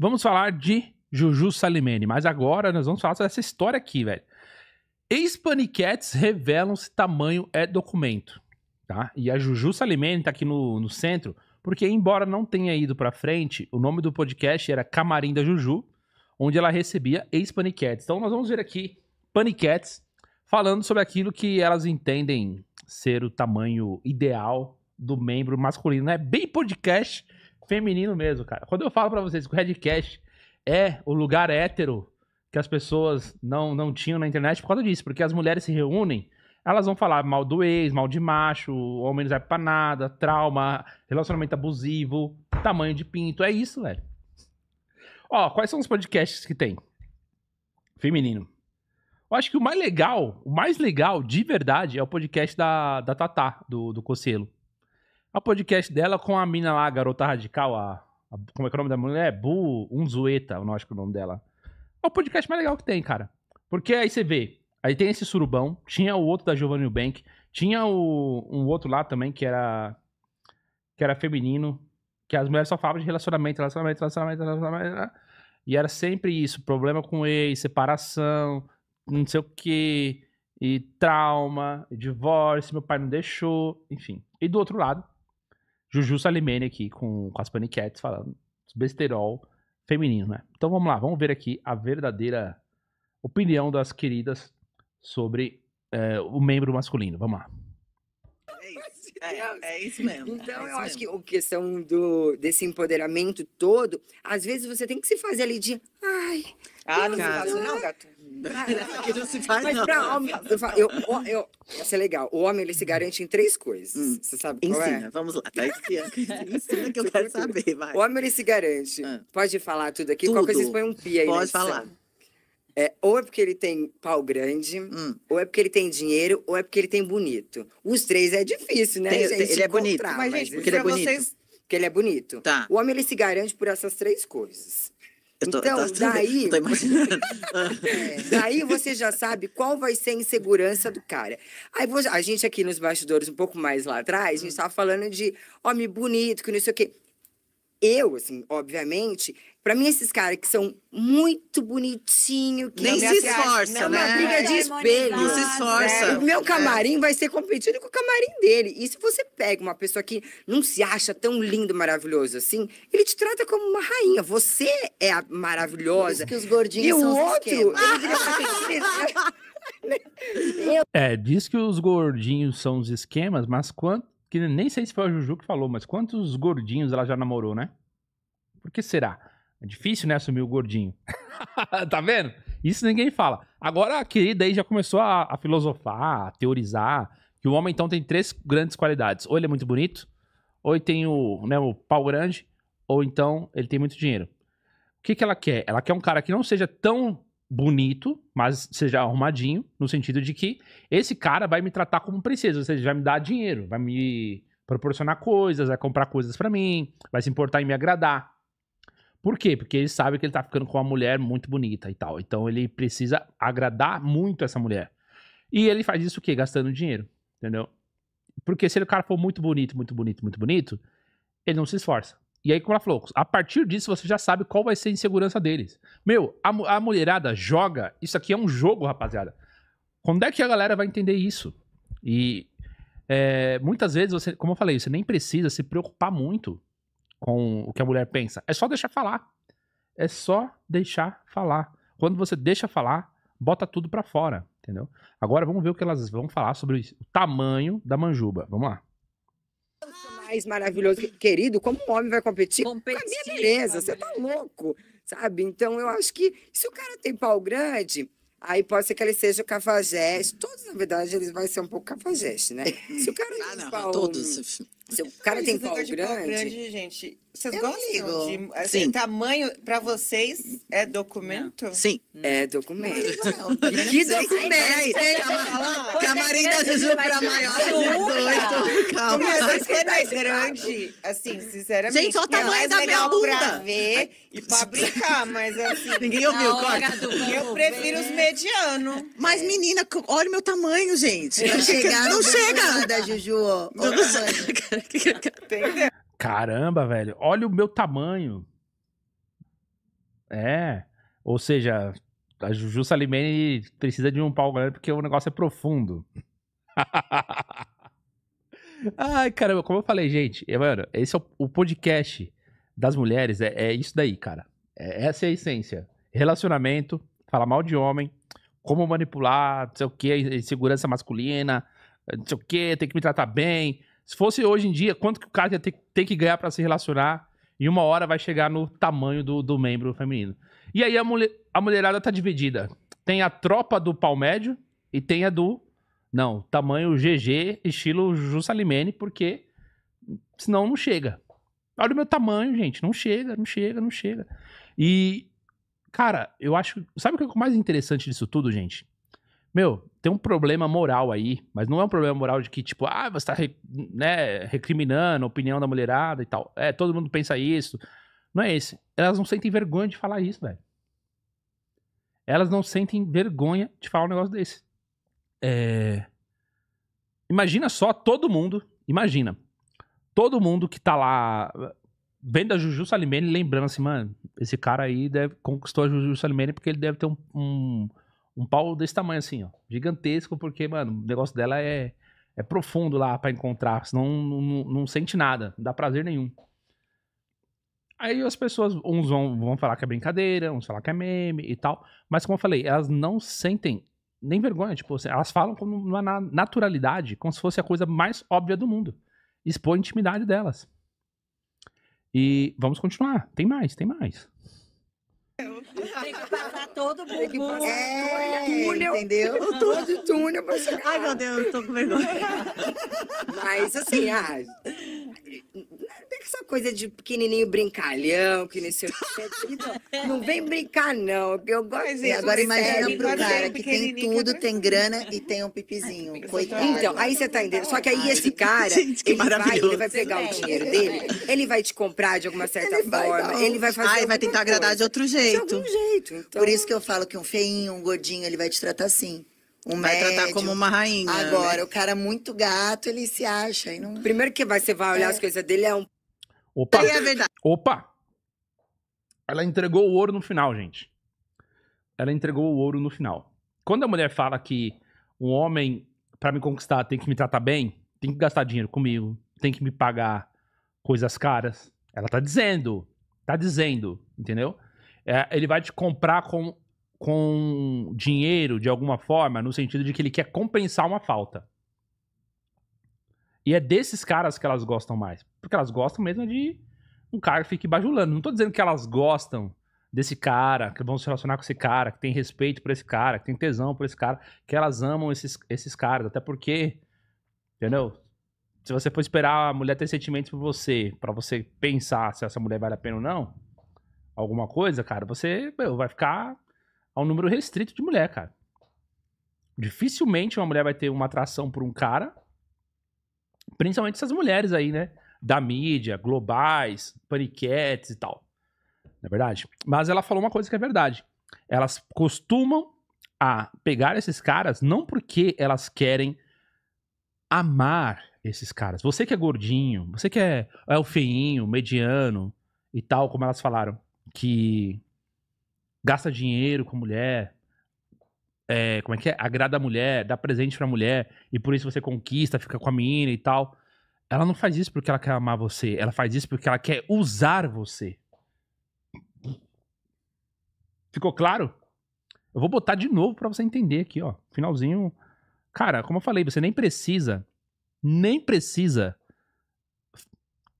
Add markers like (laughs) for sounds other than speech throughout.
vamos falar de Juju Salimene, mas agora nós vamos falar sobre essa história aqui, velho. ex Panicats revelam se tamanho é documento, tá? E a Juju Salimene tá aqui no, no centro, porque embora não tenha ido pra frente, o nome do podcast era Camarim da Juju, onde ela recebia ex Panicats. Então nós vamos ver aqui Panicats falando sobre aquilo que elas entendem ser o tamanho ideal do membro masculino. É bem podcast feminino mesmo, cara. Quando eu falo para vocês que o Redcast é o lugar hétero que as pessoas não, não tinham na internet por causa disso, porque as mulheres se reúnem, elas vão falar mal do ex, mal de macho, homem não serve pra nada, trauma, relacionamento abusivo, tamanho de pinto, é isso, velho. Ó, quais são os podcasts que tem? Feminino. Eu acho que o mais legal, o mais legal de verdade é o podcast da, da Tatá, do, do Cocelo a é podcast dela com a mina lá, a garota radical, a, a como é que é o nome da mulher? É, Bu Unzueta, eu não acho que é o nome dela. É o podcast mais legal que tem, cara. Porque aí você vê, aí tem esse surubão, tinha o outro da Giovanni Bank, tinha o, um outro lá também que era que era feminino, que as mulheres só falavam de relacionamento, relacionamento, relacionamento, relacionamento, né? e era sempre isso, problema com ex, separação, não sei o que, e trauma, e divórcio, meu pai não deixou, enfim. E do outro lado, Juju Salimene aqui com, com as Paniquetes falando besterol feminino, né? Então vamos lá, vamos ver aqui a verdadeira opinião das queridas sobre é, o membro masculino. Vamos lá. É isso, é, é isso mesmo. É então, eu acho mesmo. que a questão do, desse empoderamento todo, às vezes você tem que se fazer ali de. Ai, ah, não, cara. se faz não, gato. não se faz, Mas pra homem, é legal. O homem, ele se hum. garante em três coisas. Hum, você sabe qual Ensina, é? vamos lá. Tá ensina, (laughs) que eu quero saber, vai. O homem, ele se garante. Ah. Pode falar tudo aqui. Tudo. Qualquer coisa, vocês um pi aí Pode né? falar. É, ou é porque ele tem pau grande, hum. ou é porque ele tem dinheiro, ou é porque ele tem bonito. Os três é difícil, né, tem, gente? Ele é bonito. Mas, mas gente, porque ele é bonito. Vocês... Porque ele é bonito. Tá. O homem, ele se garante por essas três coisas. Eu tô, então, assim daí. tô imaginando. (laughs) é, daí você já sabe qual vai ser a insegurança do cara. Aí a gente aqui nos bastidores, um pouco mais lá atrás, a gente estava hum. falando de homem bonito, que não sei o quê. Eu, assim, obviamente, Pra mim, esses caras que são muito bonitinho, que nem se esforça, não, né? Uma briga de espelho. É não se né? esforça. O meu é. camarim é. vai ser competido com o camarim dele. E se você pega uma pessoa que não se acha tão lindo, maravilhoso assim, ele te trata como uma rainha. Você é a maravilhosa. Por que os gordinhos e são o outro, (laughs) (laughs) É, diz que os gordinhos são os esquemas, mas quanto que nem sei se foi a Juju que falou, mas quantos gordinhos ela já namorou, né? Por que será? É difícil, né, assumir o gordinho. (laughs) tá vendo? Isso ninguém fala. Agora a querida aí já começou a, a, filosofar, a teorizar que o homem então tem três grandes qualidades. Ou ele é muito bonito, ou ele tem o, né, o pau grande, ou então ele tem muito dinheiro. O que, que ela quer? Ela quer um cara que não seja tão bonito, mas seja arrumadinho, no sentido de que esse cara vai me tratar como princesa, ou seja, vai me dar dinheiro, vai me proporcionar coisas, vai comprar coisas para mim, vai se importar em me agradar. Por quê? Porque ele sabe que ele tá ficando com uma mulher muito bonita e tal. Então ele precisa agradar muito essa mulher. E ele faz isso o quê? Gastando dinheiro, entendeu? Porque se o cara for muito bonito, muito bonito, muito bonito, ele não se esforça. E aí, como ela falou, a partir disso você já sabe qual vai ser a insegurança deles. Meu, a, a mulherada joga. Isso aqui é um jogo, rapaziada. Quando é que a galera vai entender isso? E é, muitas vezes você, como eu falei, você nem precisa se preocupar muito com o que a mulher pensa. É só deixar falar. É só deixar falar. Quando você deixa falar, bota tudo para fora, entendeu? Agora vamos ver o que elas vão falar sobre o tamanho da manjuba. Vamos lá. Mais maravilhoso, querido, como um homem vai competir? competir com a minha beleza, você tá louco, sabe? Então eu acho que se o cara tem pau grande, Aí pode ser que ele seja o cafajeste. Todos, na verdade, eles vão ser um pouco cafajeste, né? (laughs) Se o cara ah, não, pau... todos. Se o cara tem pau então, tipo, grande... grande... gente, vocês eu gostam de... Assim, Sim. Tamanho, para vocês, é documento? Não. Sim, hum. é documento. Não, não. que documento, tá Camarim da Juju para maior de 18. Calma. Mas é mais grande, assim, sinceramente. Gente, só o tamanho é da minha bunda. Pra ver e pra brincar, mas assim... (laughs) Ninguém ouviu, corta. Eu prefiro os medianos. Mas, é. menina, olha o meu tamanho, gente. Não chega. Não chega. Da Juju. Não chega. Caramba, velho. Olha o meu tamanho. É. Ou seja, a Juju Salimene precisa de um pau grande porque o negócio é profundo. (laughs) Ai, caramba, como eu falei, gente, é, mano, esse é o, podcast das mulheres, é, é isso daí, cara. É, essa é a essência. Relacionamento, falar mal de homem, como manipular, não sei o que, insegurança masculina, não sei o que, tem que me tratar bem, se fosse hoje em dia, quanto que o cara ia ter, ter que ganhar para se relacionar? E uma hora vai chegar no tamanho do, do membro feminino. E aí a, mulher, a mulherada tá dividida. Tem a tropa do pau médio e tem a do. Não, tamanho GG, estilo Jussalimene, porque senão não chega. Olha o meu tamanho, gente. Não chega, não chega, não chega. E, cara, eu acho. Sabe o que é o mais interessante disso tudo, gente? Meu, tem um problema moral aí, mas não é um problema moral de que, tipo, ah, você tá né, recriminando a opinião da mulherada e tal. É, todo mundo pensa isso. Não é esse. Elas não sentem vergonha de falar isso, velho. Elas não sentem vergonha de falar um negócio desse. É... Imagina só todo mundo, imagina, todo mundo que tá lá vendo a Juju Salimene lembrando assim, mano, esse cara aí deve, conquistou a Juju Salimene porque ele deve ter um, um um pau desse tamanho assim, ó. Gigantesco, porque, mano, o negócio dela é, é profundo lá para encontrar, senão não, não, não, sente nada, não dá prazer nenhum. Aí as pessoas, uns vão, vão falar que é brincadeira, uns falar que é meme e tal, mas como eu falei, elas não sentem nem vergonha, tipo, assim, elas falam com uma naturalidade, como se fosse a coisa mais óbvia do mundo. Expõe a intimidade delas. E vamos continuar, tem mais, tem mais. (laughs) Tem que passar todo o bumbum. É, túnel, entendeu? Eu tô de túnel pra chegar. Ai, meu Deus, eu tô com vergonha. Mas assim, ah, essa coisa de pequenininho brincalhão, que nem seu (laughs) Não vem brincar, não, eu gosto. É, agora imagina pro cara que tem tudo, tem grana e tem um pipizinho. coitado. Então, aí você tá entendendo. Só que aí esse cara, Gente, ele, vai, ele vai pegar o dinheiro dele, ele vai te comprar de alguma certa ele forma, vai, ele vai fazer. Ah, ele vai tentar coisa. agradar de outro jeito. De algum jeito. Então... Por isso que eu falo que um feinho, um gordinho, ele vai te tratar assim. Um vai médio. tratar como uma rainha. Agora, né? o cara muito gato, ele se acha. E não... Primeiro que vai, você vai olhar é. as coisas dele, é um Opa! Aí é verdade. Opa! Ela entregou o ouro no final, gente. Ela entregou o ouro no final. Quando a mulher fala que um homem, para me conquistar, tem que me tratar bem, tem que gastar dinheiro comigo, tem que me pagar coisas caras, ela tá dizendo. Tá dizendo, entendeu? É, ele vai te comprar com, com dinheiro de alguma forma, no sentido de que ele quer compensar uma falta. E é desses caras que elas gostam mais. Porque elas gostam mesmo é de um cara que fique bajulando. Não tô dizendo que elas gostam desse cara, que vão se relacionar com esse cara, que tem respeito por esse cara, que tem tesão por esse cara, que elas amam esses, esses caras. Até porque, entendeu? Se você for esperar a mulher ter sentimentos por você, para você pensar se essa mulher vale a pena ou não, alguma coisa, cara, você meu, vai ficar a um número restrito de mulher, cara. Dificilmente uma mulher vai ter uma atração por um cara Principalmente essas mulheres aí, né? Da mídia, globais, paniquetes e tal. Na é verdade? Mas ela falou uma coisa que é verdade. Elas costumam a pegar esses caras não porque elas querem amar esses caras. Você que é gordinho, você que é, é o feinho, mediano e tal, como elas falaram, que gasta dinheiro com mulher, é, como é que é? Agrada a mulher, dá presente pra mulher, e por isso você conquista, fica com a menina e tal. Ela não faz isso porque ela quer amar você, ela faz isso porque ela quer usar você. Ficou claro? Eu vou botar de novo para você entender aqui, ó. Finalzinho. Cara, como eu falei, você nem precisa, nem precisa.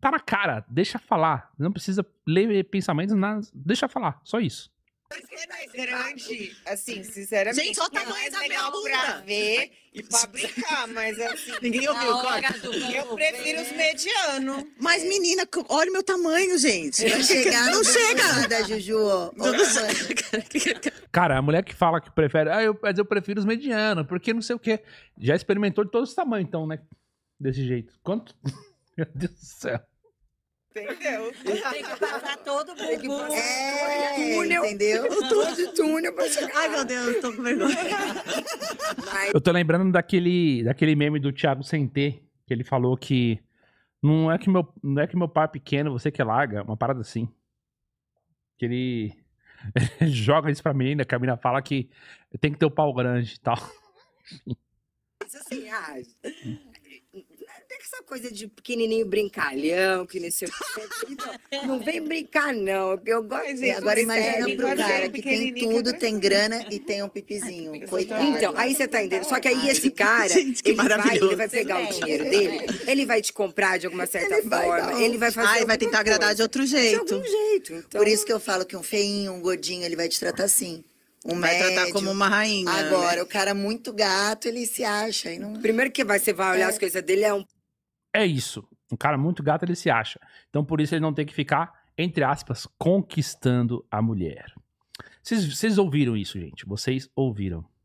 Tá na cara, deixa falar. Não precisa ler pensamentos, nada. Deixa falar, só isso. É mais grande, assim, sinceramente. Gente, só o tamanho é da legal minha pra ver e pra brincar, mas assim. Ninguém ouviu, Eu prefiro os medianos. Mas, menina, olha o meu tamanho, gente. Não chega, não chega. da Juju. Cara, a mulher que fala que prefere, ah, eu, mas eu prefiro os medianos, porque não sei o quê. Já experimentou de todos os tamanhos, então, né? Desse jeito. Quanto? (laughs) Meu Deus do céu. Entendeu? (laughs) Tem que passar todo o bumbum. É, túnel. entendeu? Todo de túnel pra chegar. Ai, meu Deus, eu tô com vergonha. Mas... Eu tô lembrando daquele, daquele meme do Thiago Sentê, que ele falou que não é que meu, não é que meu pai é pequeno, você que larga, uma parada assim. Que ele, ele (laughs) joga isso pra menina, que a menina fala que tem que ter o pau grande e tal. Isso assim, age. Ah, essa coisa de pequenininho brincalhão, que nem é Não vem brincar, não. Eu gosto e é Agora imagina pro cara que tem tudo, tem grana e tem um pipizinho. Ah, coitado. Então, aí você tá entendendo. Só que aí esse cara, (laughs) Gente, ele, vai, ele vai pegar o dinheiro dele, ele vai te comprar de alguma certa ele forma. Vai ele vai fazer. Ah, vai tentar coisa. agradar de outro jeito. De algum jeito. Então... Por isso que eu falo que um feinho, um gordinho, ele vai te tratar assim. Um vai médio. tratar como uma rainha. Agora, né? o cara muito gato, ele se acha. E não... Primeiro que vai, você vai olhar é. as coisas dele, é um é isso. Um cara muito gato ele se acha. Então por isso ele não tem que ficar, entre aspas, conquistando a mulher. Vocês ouviram isso, gente? Vocês ouviram.